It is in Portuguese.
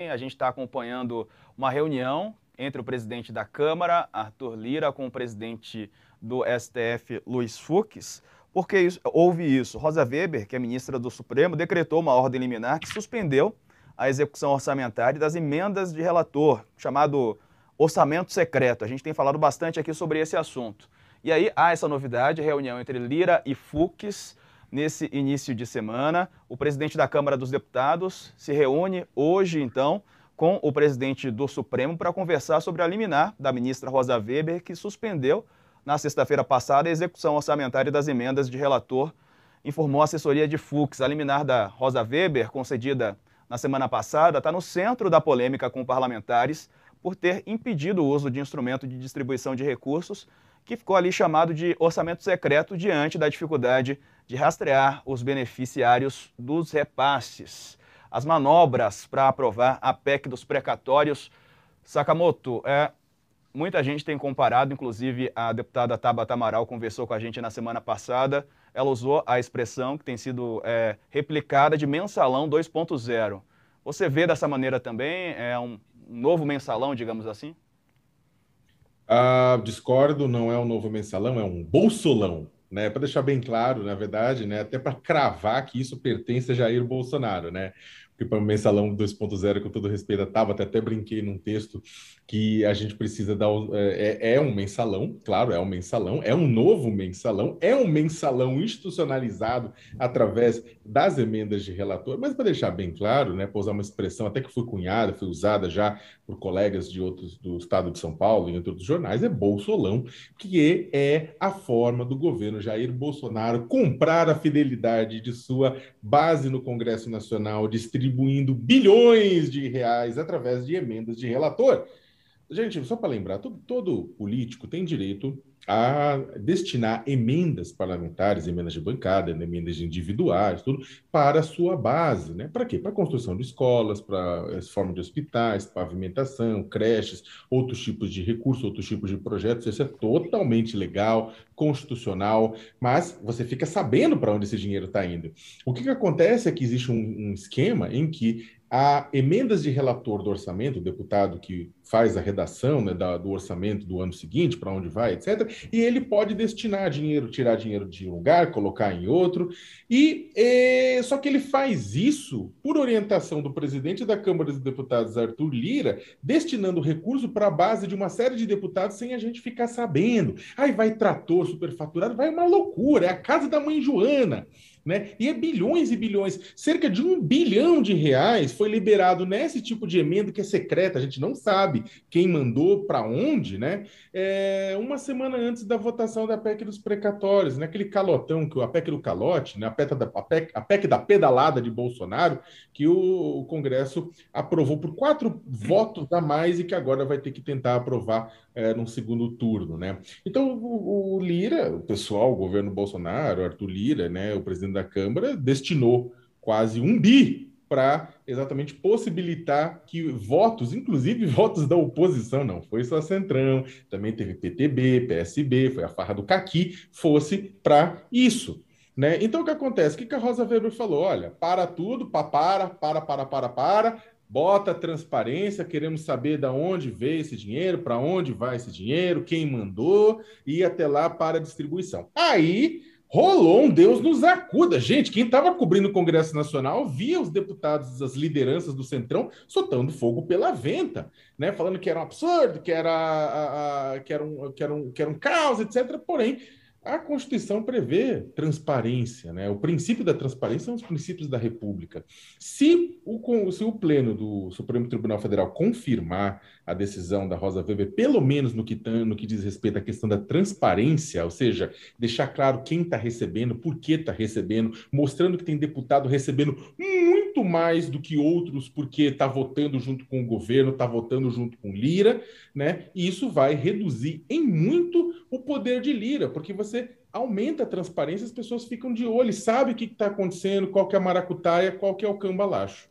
A gente está acompanhando uma reunião entre o presidente da Câmara, Arthur Lira, com o presidente do STF, Luiz Fux. Porque isso, houve isso. Rosa Weber, que é ministra do Supremo, decretou uma ordem liminar que suspendeu a execução orçamentária das emendas de relator, chamado orçamento secreto. A gente tem falado bastante aqui sobre esse assunto. E aí há essa novidade, reunião entre Lira e Fux, nesse início de semana. O presidente da Câmara dos Deputados se reúne hoje, então, com o presidente do Supremo para conversar sobre a liminar da ministra Rosa Weber, que suspendeu na sexta-feira passada a execução orçamentária das emendas de relator, informou a assessoria de Fux. A liminar da Rosa Weber, concedida na semana passada, está no centro da polêmica com parlamentares por ter impedido o uso de instrumento de distribuição de recursos que ficou ali chamado de orçamento secreto diante da dificuldade de rastrear os beneficiários dos repasses. As manobras para aprovar a PEC dos precatórios. Sakamoto, é, muita gente tem comparado, inclusive a deputada Tabata Amaral conversou com a gente na semana passada, ela usou a expressão que tem sido é, replicada de mensalão 2.0. Você vê dessa maneira também? É um novo mensalão, digamos assim? Ah, discordo, não é um novo mensalão, é um bolsolão. Né, para deixar bem claro, na verdade, né, até para cravar que isso pertence a Jair Bolsonaro, né? que para o mensalão 2.0, com todo respeito, estava, até, até brinquei num texto que a gente precisa dar. É, é, é um mensalão, claro, é um mensalão, é um novo mensalão, é um mensalão institucionalizado através das emendas de relator, mas para deixar bem claro, né, para usar uma expressão até que foi cunhada, foi usada já por colegas de outros do estado de São Paulo e em outros jornais, é Bolsolão, que é a forma do governo Jair Bolsonaro comprar a fidelidade de sua base no Congresso Nacional, distribuir distribuindo bilhões de reais através de emendas de relator. Gente, só para lembrar, todo, todo político tem direito a destinar emendas parlamentares, emendas de bancada, emendas individuais, tudo, para a sua base, né? Para quê? Para a construção de escolas, para as eh, formas de hospitais, pavimentação, creches, outros tipos de recursos, outros tipos de projetos. Isso é totalmente legal, constitucional, mas você fica sabendo para onde esse dinheiro está indo. O que, que, acontece é que existe um, um esquema em que a emendas de relator do orçamento, o deputado que faz a redação né, da, do orçamento do ano seguinte, para onde vai, etc., e ele pode destinar dinheiro, tirar dinheiro de um lugar, colocar em outro. E é, só que ele faz isso por orientação do presidente da Câmara dos Deputados, Arthur Lira, destinando recurso para a base de uma série de deputados sem a gente ficar sabendo. Aí vai trator superfaturado, vai uma loucura, é a casa da mãe Joana. Né? E é bilhões e bilhões, cerca de um bilhão de reais foi liberado nesse tipo de emenda que é secreta, a gente não sabe quem mandou para onde, né? É, uma semana antes da votação da PEC dos precatórios, naquele né? Aquele calotão que a PEC do calote, né? a, PEC da, a, PEC, a PEC da pedalada de Bolsonaro, que o, Congresso aprovou por quatro votos a mais e que agora vai ter que tentar aprovar é, num segundo turno, né? Então o, o Lira, o pessoal, o governo Bolsonaro, Arthur Lira, né? O presidente presidente da Câmara destinou quase um bi para exatamente possibilitar que votos, inclusive votos da oposição, não foi só Centrão, também teve PTB, PSB, foi a farra do Caqui, fosse para isso. Né? Então, o que acontece? O que a Rosa Weber falou? Olha, para tudo, para, para, para, para, para, bota transparência, queremos saber da onde veio esse dinheiro, para onde vai esse dinheiro, quem mandou, e até lá para a distribuição. Aí Rolou um Deus nos acuda. Gente, quem estava cobrindo o Congresso Nacional via os deputados, as lideranças do Centrão soltando fogo pela venta, né? Falando que era um absurdo, que era, a, a, que, era um, que, era um, que era um caos, etc. Porém, a Constituição prevê transparência, né? O princípio da transparência é um dos princípios da República. Se o, se o Pleno do Supremo Tribunal Federal confirmar a decisão da Rosa Weber, pelo menos no que, no que diz respeito à questão da transparência, ou seja, deixar claro quem está recebendo, por que está recebendo, mostrando que tem deputado recebendo muito mais do que outros porque está votando junto com o governo, está votando junto com Lira, né? E isso vai reduzir em muito o poder de Lira, porque você aumenta a transparência, as pessoas ficam de olho, sabe o que está acontecendo, qual que é a maracutaia, qual que é o cambalacho.